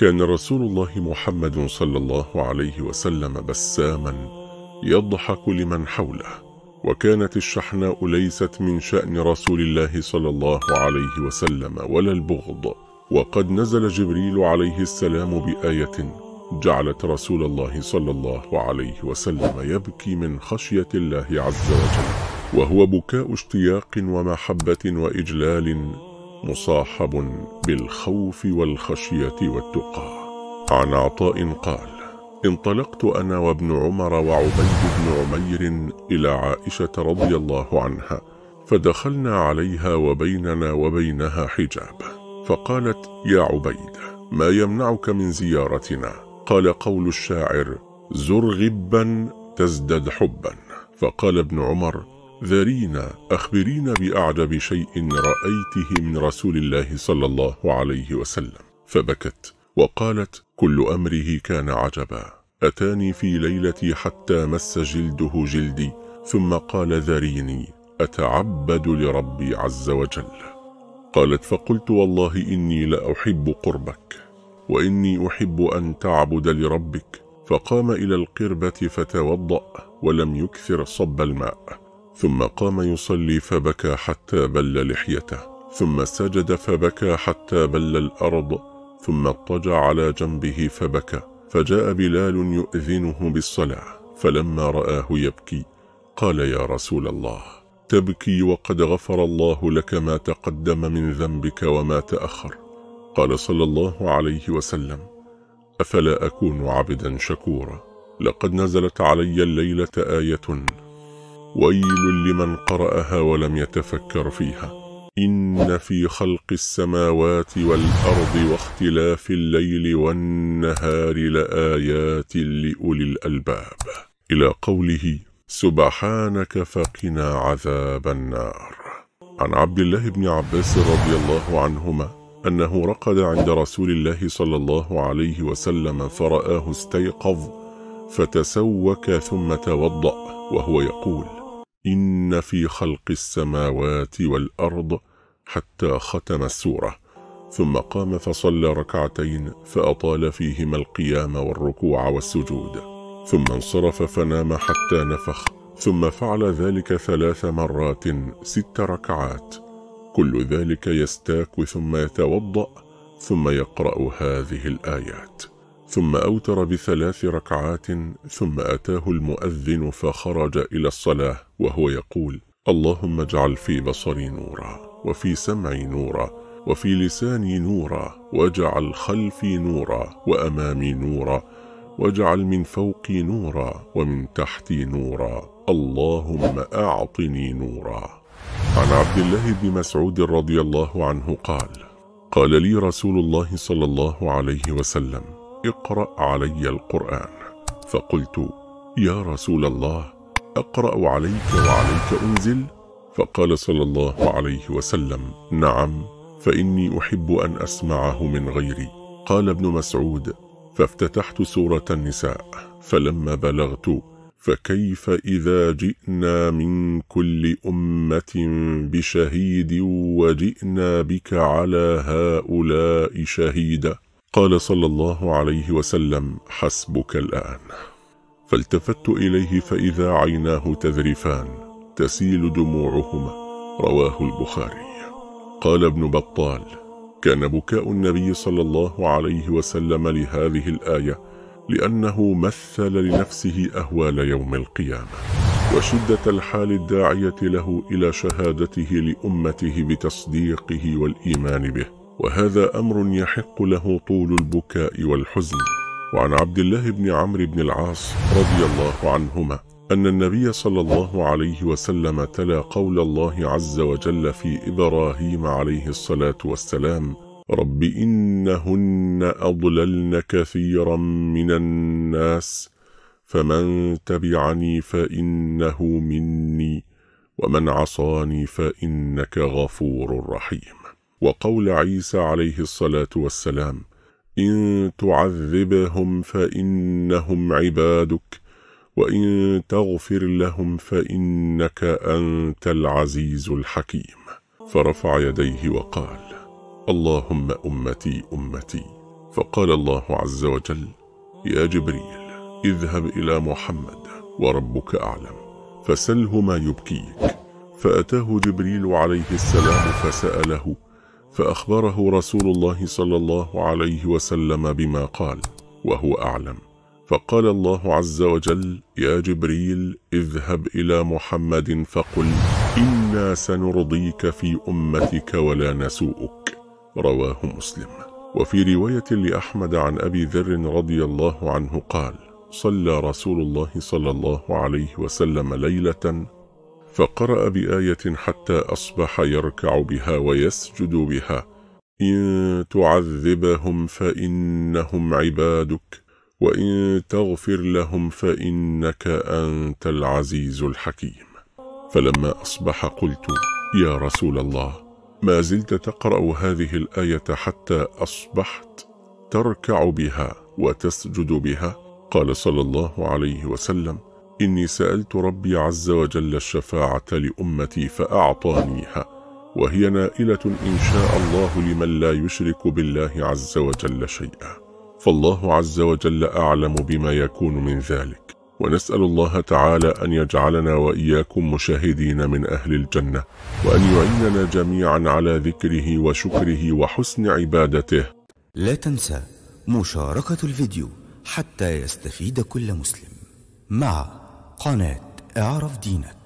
كان رسول الله محمد صلى الله عليه وسلم بساما يضحك لمن حوله وكانت الشحناء ليست من شأن رسول الله صلى الله عليه وسلم ولا البغض وقد نزل جبريل عليه السلام بآية جعلت رسول الله صلى الله عليه وسلم يبكي من خشية الله عز وجل وهو بكاء اشتياق ومحبة وإجلال مصاحب بالخوف والخشية والتقى عن عطاء قال انطلقت أنا وابن عمر وعبيد بن عمير إلى عائشة رضي الله عنها فدخلنا عليها وبيننا وبينها حجاب فقالت يا عبيد ما يمنعك من زيارتنا قال قول الشاعر زر غبا تزدد حبا فقال ابن عمر ذرينا أخبرينا بأعجب شيء رأيته من رسول الله صلى الله عليه وسلم فبكت وقالت كل أمره كان عجبا أتاني في ليلتي حتى مس جلده جلدي ثم قال ذريني أتعبد لربي عز وجل قالت فقلت والله إني لأحب قربك وإني أحب أن تعبد لربك فقام إلى القربة فتوضأ ولم يكثر صب الماء ثم قام يصلي فبكى حتى بل لحيته ثم سجد فبكى حتى بل الأرض ثم اضطجع على جنبه فبكى فجاء بلال يؤذنه بالصلاة فلما رآه يبكي قال يا رسول الله تبكي وقد غفر الله لك ما تقدم من ذنبك وما تأخر قال صلى الله عليه وسلم أفلا أكون عبدا شكورا لقد نزلت علي الليلة آية ويل لمن قرأها ولم يتفكر فيها إن في خلق السماوات والأرض واختلاف الليل والنهار لآيات لأولي الألباب إلى قوله سبحانك فقنا عذاب النار عن عبد الله بن عباس رضي الله عنهما أنه رقد عند رسول الله صلى الله عليه وسلم فرآه استيقظ فتسوك ثم توضأ وهو يقول إن في خلق السماوات والأرض حتى ختم السورة ثم قام فصلى ركعتين فأطال فيهما القيام والركوع والسجود ثم انصرف فنام حتى نفخ ثم فعل ذلك ثلاث مرات ست ركعات كل ذلك يستاك ثم يتوضأ ثم يقرأ هذه الآيات ثم أوتر بثلاث ركعات ثم أتاه المؤذن فخرج إلى الصلاة وهو يقول اللهم اجعل في بصري نورا وفي سمعي نورا وفي لساني نورا واجعل خلفي نورا وأمامي نورا واجعل من فوقي نورا ومن تحتي نورا اللهم أعطني نورا عن عبد الله بن مسعود رضي الله عنه قال قال لي رسول الله صلى الله عليه وسلم اقرأ علي القرآن فقلت يا رسول الله أقرأ عليك وعليك أنزل فقال صلى الله عليه وسلم نعم فإني أحب أن أسمعه من غيري قال ابن مسعود فافتتحت سورة النساء فلما بلغت فكيف إذا جئنا من كل أمة بشهيد وجئنا بك على هؤلاء شهيدا قال صلى الله عليه وسلم حسبك الآن فالتفت إليه فإذا عيناه تذرفان تسيل دموعهما رواه البخاري قال ابن بطال كان بكاء النبي صلى الله عليه وسلم لهذه الآية لأنه مثل لنفسه أهوال يوم القيامة وشدة الحال الداعية له إلى شهادته لأمته بتصديقه والإيمان به وهذا امر يحق له طول البكاء والحزن وعن عبد الله بن عمرو بن العاص رضي الله عنهما أن النبي صلى الله عليه وسلم تلا قول الله عز وجل في إبراهيم عليه الصلاة والسلام رب إنهن أضللن كثيرا من الناس فمن تبعني فإنه مني ومن عصاني فإنك غفور رحيم وقول عيسى عليه الصلاة والسلام إن تعذبهم فإنهم عبادك وإن تغفر لهم فإنك أنت العزيز الحكيم فرفع يديه وقال اللهم أمتي أمتي فقال الله عز وجل يا جبريل اذهب إلى محمد وربك أعلم فسله ما يبكيك فأتاه جبريل عليه السلام فسأله فأخبره رسول الله صلى الله عليه وسلم بما قال وهو أعلم فقال الله عز وجل يا جبريل اذهب إلى محمد فقل إنا سنرضيك في أمتك ولا نسوءك رواه مسلم وفي رواية لأحمد عن أبي ذر رضي الله عنه قال صلى رسول الله صلى الله عليه وسلم ليلة فقرأ بآية حتى أصبح يركع بها ويسجد بها إن تعذبهم فإنهم عبادك وإن تغفر لهم فإنك أنت العزيز الحكيم فلما أصبح قلت يا رسول الله ما زلت تقرأ هذه الآية حتى أصبحت تركع بها وتسجد بها قال صلى الله عليه وسلم إني سألت ربي عز وجل الشفاعة لأمتي فأعطانيها وهي نائلة إن شاء الله لمن لا يشرك بالله عز وجل شيئا فالله عز وجل أعلم بما يكون من ذلك ونسأل الله تعالى أن يجعلنا وإياكم مشاهدين من أهل الجنة وأن يعيننا جميعا على ذكره وشكره وحسن عبادته لا تنسى مشاركة الفيديو حتى يستفيد كل مسلم مع قناة اعرف دينك